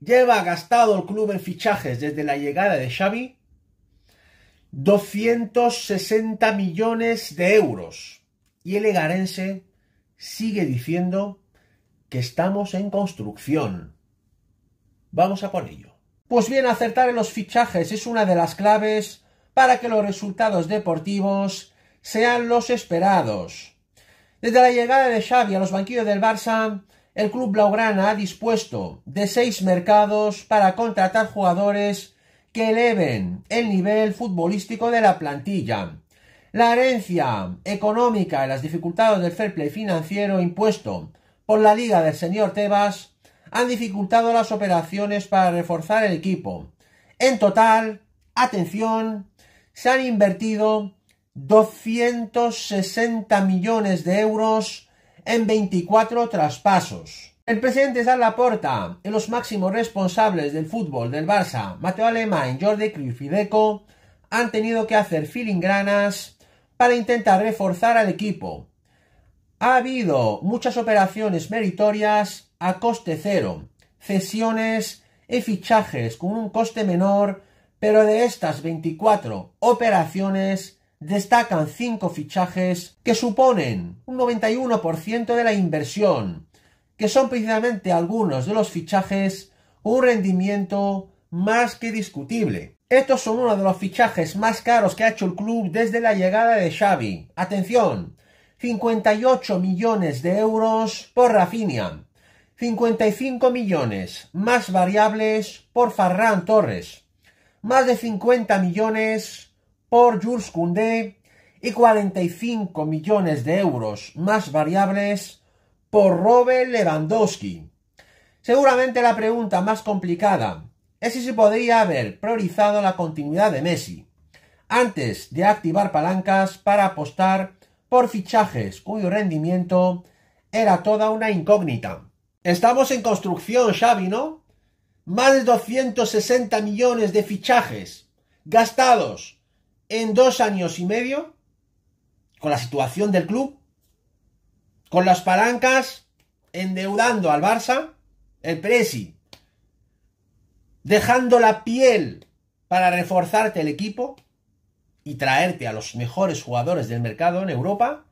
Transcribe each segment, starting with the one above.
lleva gastado el club en fichajes desde la llegada de Xavi 260 millones de euros. Y el Egarense sigue diciendo que estamos en construcción. Vamos a por ello. Pues bien, acertar en los fichajes es una de las claves para que los resultados deportivos sean los esperados. Desde la llegada de Xavi a los banquillos del Barça, el club blaugrana ha dispuesto de seis mercados para contratar jugadores que eleven el nivel futbolístico de la plantilla. La herencia económica y las dificultades del fair play financiero impuesto por la liga del señor Tebas han dificultado las operaciones para reforzar el equipo. En total, atención, se han invertido 260 millones de euros en 24 traspasos. El presidente la puerta. y los máximos responsables del fútbol del Barça, Mateo Alemán, Jordi Cruyff Deco, han tenido que hacer filingranas para intentar reforzar al equipo. Ha habido muchas operaciones meritorias a coste cero, cesiones y fichajes con un coste menor, pero de estas 24 operaciones destacan cinco fichajes que suponen un 91% de la inversión, que son precisamente algunos de los fichajes un rendimiento más que discutible. Estos son uno de los fichajes más caros que ha hecho el club desde la llegada de Xavi. Atención, 58 millones de euros por Rafinha, 55 millones más variables por Farran Torres, más de 50 millones por Jules Koundé y 45 millones de euros más variables por Robert Lewandowski. Seguramente la pregunta más complicada es si se podría haber priorizado la continuidad de Messi antes de activar palancas para apostar por fichajes cuyo rendimiento era toda una incógnita. Estamos en construcción, Xavi, ¿no? Más de 260 millones de fichajes gastados en dos años y medio, con la situación del club, con las palancas, endeudando al Barça, el Presi, dejando la piel para reforzarte el equipo y traerte a los mejores jugadores del mercado en Europa.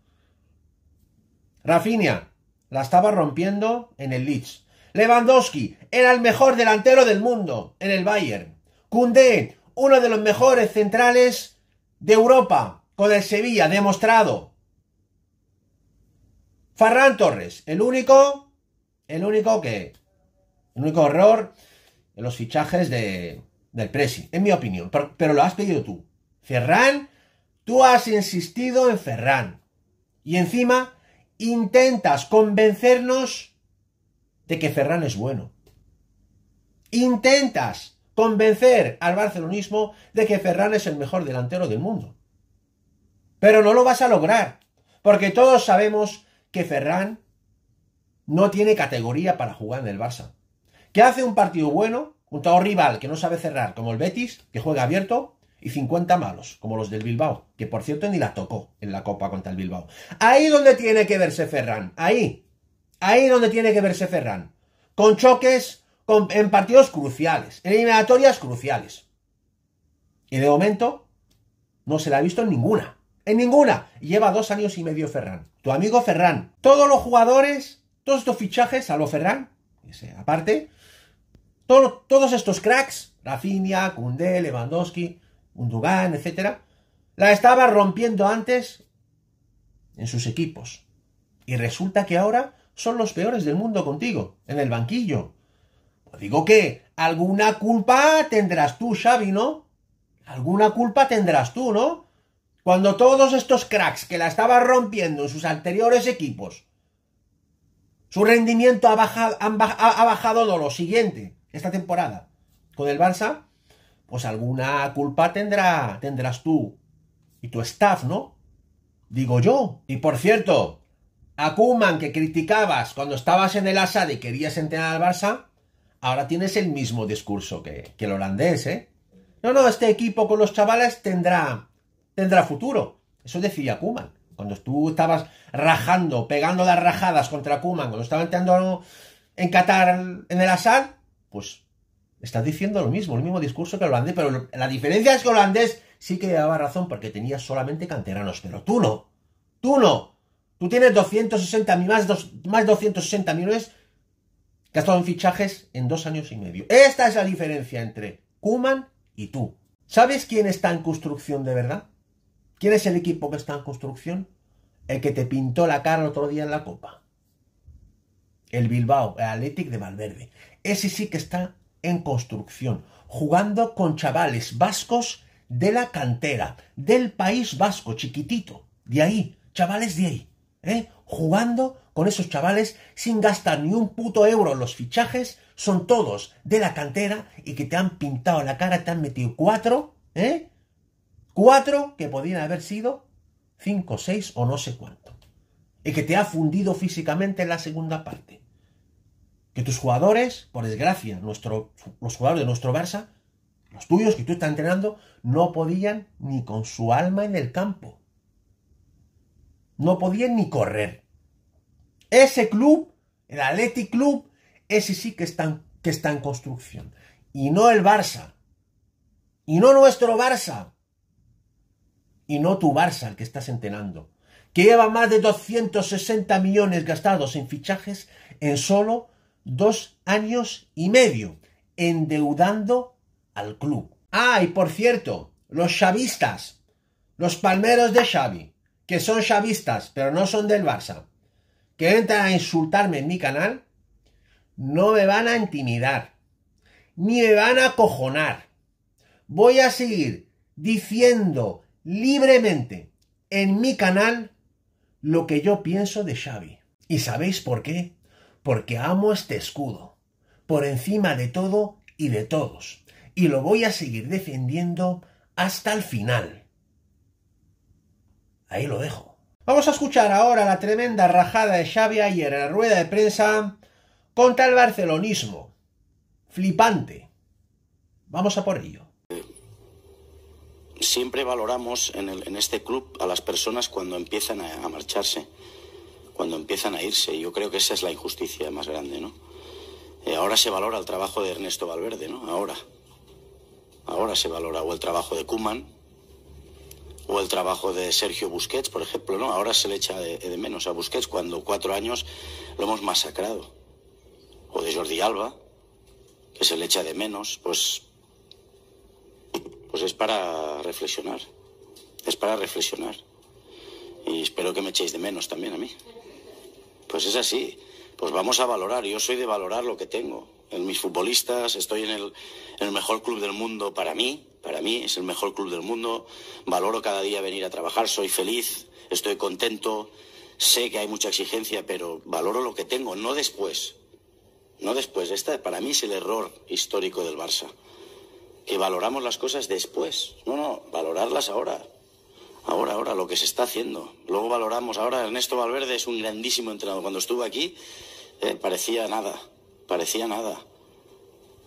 Rafinha la estaba rompiendo en el Leeds. Lewandowski era el mejor delantero del mundo en el Bayern. Koundé, uno de los mejores centrales de Europa con el Sevilla, demostrado. Ferran Torres, el único, el único que, el único error en los fichajes de, del Presi, en mi opinión, pero, pero lo has pedido tú. Ferran, tú has insistido en Ferran. Y encima intentas convencernos de que Ferran es bueno. Intentas convencer al barcelonismo de que Ferran es el mejor delantero del mundo. Pero no lo vas a lograr, porque todos sabemos que Ferran no tiene categoría para jugar en el Barça. Que hace un partido bueno junto a un rival que no sabe cerrar, como el Betis, que juega abierto, y 50 malos, como los del Bilbao, que por cierto ni la tocó en la Copa contra el Bilbao. Ahí donde tiene que verse Ferran, ahí. Ahí donde tiene que verse Ferran. Con choques en partidos cruciales, en eliminatorias cruciales. Y de momento no se la ha visto en ninguna. En ninguna. Lleva dos años y medio Ferran. Tu amigo Ferran. Todos los jugadores, todos estos fichajes, Salvo Ferran, aparte, todos estos cracks, Rafinha, Cundel, Lewandowski, Undugán, Etcétera. la estaba rompiendo antes en sus equipos. Y resulta que ahora son los peores del mundo contigo, en el banquillo, Digo que alguna culpa tendrás tú, Xavi, ¿no? Alguna culpa tendrás tú, ¿no? Cuando todos estos cracks que la estaban rompiendo en sus anteriores equipos, su rendimiento ha bajado, ha bajado lo siguiente, esta temporada, con el Barça, pues alguna culpa tendrá, tendrás tú y tu staff, ¿no? Digo yo. Y por cierto, a que criticabas cuando estabas en el Asad y querías entrenar al Barça, ahora tienes el mismo discurso que, el holandés, ¿eh? No, no, este equipo con los chavales tendrá, tendrá futuro. Eso decía Kuman. Cuando tú estabas rajando, pegando las rajadas contra Kuman, cuando estaba entrando en Qatar en el Asad, pues estás diciendo lo mismo, el mismo discurso que el holandés, pero la diferencia es que el holandés sí que daba razón porque tenía solamente canteranos, pero tú no. Tú no. Tú tienes 260, más, dos, más 260 millones estado en fichajes en dos años y medio. Esta es la diferencia entre Kuman y tú. ¿Sabes quién está en construcción de verdad? ¿Quién es el equipo que está en construcción? El que te pintó la cara el otro día en la Copa. El Bilbao, el Athletic de Valverde. Ese sí que está en construcción, jugando con chavales vascos de la cantera, del País Vasco, chiquitito, de ahí, chavales de ahí, ¿eh? jugando con esos chavales sin gastar ni un puto euro en los fichajes, son todos de la cantera y que te han pintado la cara, te han metido cuatro, ¿eh? Cuatro que podían haber sido cinco, seis o no sé cuánto. Y que te ha fundido físicamente en la segunda parte. Que tus jugadores, por desgracia, nuestro, los jugadores de nuestro Barça, los tuyos que tú estás entrenando, no podían ni con su alma en el campo. No podían ni correr. Ese club, el Athletic Club, ese sí que está, que en construcción. Y no el Barça. Y no nuestro Barça. Y no tu Barça, el que estás entrenando. Que lleva más de 260 millones gastados en fichajes en solo dos años y medio. Endeudando al club. Ah, y por cierto, los chavistas. Los palmeros de Xavi. Que son chavistas, pero no son del Barça que entran a insultarme en mi canal, no me van a intimidar, ni me van a acojonar. Voy a seguir diciendo libremente en mi canal lo que yo pienso de Xavi. ¿Y sabéis por qué? Porque amo este escudo, por encima de todo y de todos, y lo voy a seguir defendiendo hasta el final. Ahí lo dejo. Vamos a escuchar ahora la tremenda rajada de Xavi ayer en la rueda de prensa contra el barcelonismo. Flipante. Vamos a por ello. Siempre valoramos en, este club a las personas cuando empiezan a, marcharse, cuando empiezan a irse. Yo creo que esa es la injusticia más grande, ¿no? Eh, ahora se valora el trabajo de Ernesto Valverde, ¿no? Ahora. Ahora se valora. O el trabajo de Kuman, o el trabajo de Sergio Busquets, por ejemplo, ¿no? Ahora se le echa de, menos a Busquets cuando cuatro años lo hemos masacrado. O de Jordi Alba, que se le echa de menos, pues, pues es para reflexionar. Es para reflexionar. Y espero que me echéis de menos también a mí. Pues es así. Pues vamos a valorar. Yo soy de valorar lo que tengo en mis futbolistas, estoy en el, mejor club del mundo para mí, para mí es el mejor club del mundo, valoro cada día venir a trabajar, soy feliz, estoy contento, sé que hay mucha exigencia, pero valoro lo que tengo, no después, no después, este para mí es el error histórico del Barça, que valoramos las cosas después, no, no, valorarlas ahora, ahora, ahora, lo que se está haciendo. Luego valoramos, ahora Ernesto Valverde es un grandísimo entrenador. Cuando estuvo aquí, eh, parecía nada parecía nada.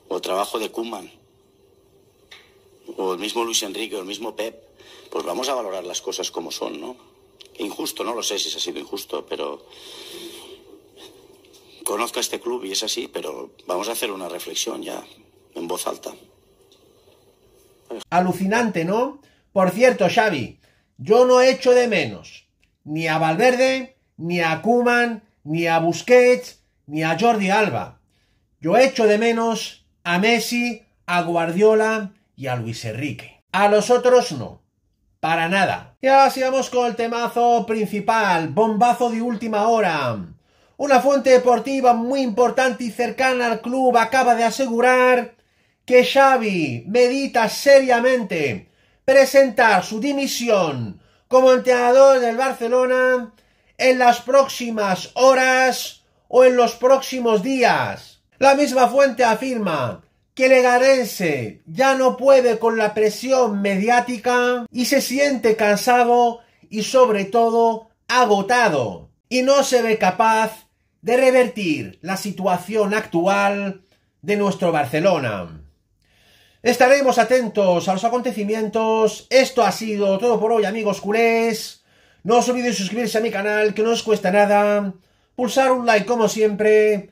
O trabajo de Cuman o el mismo Luis Enrique, o el mismo Pep. Pues vamos a valorar las cosas como son, ¿no? Injusto, no lo sé si se ha sido injusto, pero conozco este club y es así, pero vamos a hacer una reflexión ya en voz alta. Alucinante, ¿no? Por cierto, Xavi, yo no he echo de menos ni a Valverde, ni a Cuman ni a Busquets, ni a Jordi Alba. Yo echo de menos a Messi, a Guardiola y a Luis Enrique. A los otros no. Para nada. Y ahora sigamos con el temazo principal, bombazo de última hora. Una fuente deportiva muy importante y cercana al club acaba de asegurar que Xavi medita seriamente presentar su dimisión como entrenador del Barcelona en las próximas horas o en los próximos días. La misma fuente afirma que Legarense ya no puede con la presión mediática y se siente cansado y sobre todo agotado y no se ve capaz de revertir la situación actual de nuestro Barcelona. Estaremos atentos a los acontecimientos. Esto ha sido todo por hoy, amigos culés. No os olvidéis suscribirse a mi canal, que no os cuesta nada. Pulsar un like como siempre